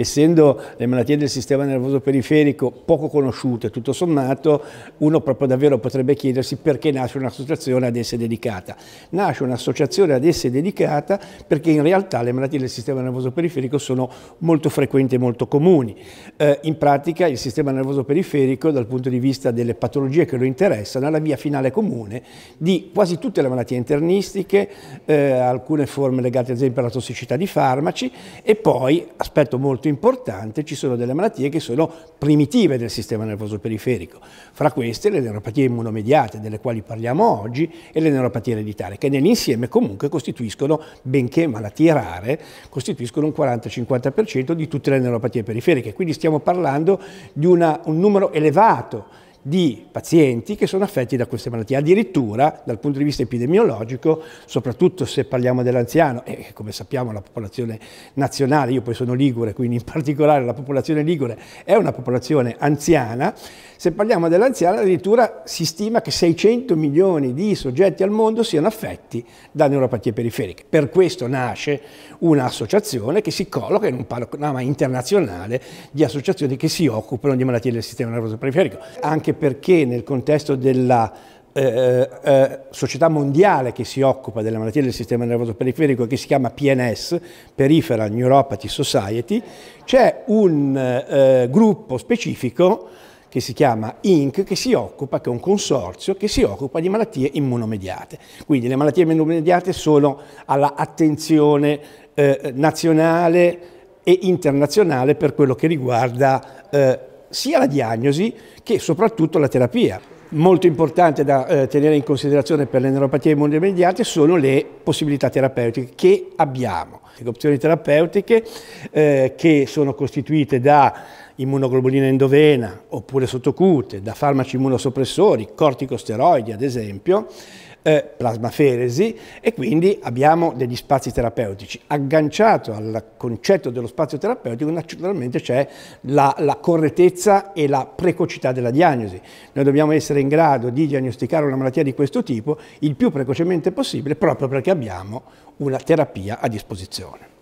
essendo le malattie del sistema nervoso periferico poco conosciute, tutto sommato, uno proprio davvero potrebbe chiedersi perché nasce un'associazione ad esse dedicata. Nasce un'associazione ad esse dedicata perché in realtà le malattie del sistema nervoso periferico sono molto frequenti e molto comuni. Eh, in pratica il sistema nervoso periferico dal punto di vista delle patologie che lo interessano è la via finale comune di quasi tutte le malattie internistiche, eh, alcune forme legate ad esempio alla tossicità di farmaci e poi, aspetto molto importante, importante ci sono delle malattie che sono primitive del sistema nervoso periferico, fra queste le neuropatie immunomediate delle quali parliamo oggi e le neuropatie ereditarie che nell'insieme comunque costituiscono, benché malattie rare, costituiscono un 40-50% di tutte le neuropatie periferiche, quindi stiamo parlando di una, un numero elevato di pazienti che sono affetti da queste malattie. Addirittura dal punto di vista epidemiologico, soprattutto se parliamo dell'anziano, e come sappiamo la popolazione nazionale, io poi sono ligure, quindi in particolare la popolazione ligure è una popolazione anziana, se parliamo dell'anziano addirittura si stima che 600 milioni di soggetti al mondo siano affetti da neuropatie periferiche. Per questo nasce un'associazione che si colloca in un panorama internazionale di associazioni che si occupano di malattie del sistema nervoso periferico. Anche anche perché nel contesto della eh, eh, eh, società mondiale che si occupa delle malattie del sistema nervoso periferico che si chiama PNS, Peripheral Neuropathy Society, c'è un eh, gruppo specifico che si chiama INC, che si occupa, che è un consorzio che si occupa di malattie immunomediate. Quindi le malattie immunomediate sono all'attenzione eh, nazionale e internazionale per quello che riguarda eh, sia la diagnosi che soprattutto la terapia. Molto importante da eh, tenere in considerazione per le neuropatie immunomediate sono le possibilità terapeutiche che abbiamo. Le opzioni terapeutiche eh, che sono costituite da immunoglobulina endovena oppure sottocute, da farmaci immunosoppressori, corticosteroidi ad esempio, eh, plasmaferesi e quindi abbiamo degli spazi terapeutici. Agganciato al concetto dello spazio terapeutico naturalmente c'è la, la correttezza e la precocità della diagnosi. Noi dobbiamo essere in grado di diagnosticare una malattia di questo tipo il più precocemente possibile proprio perché abbiamo una terapia a disposizione.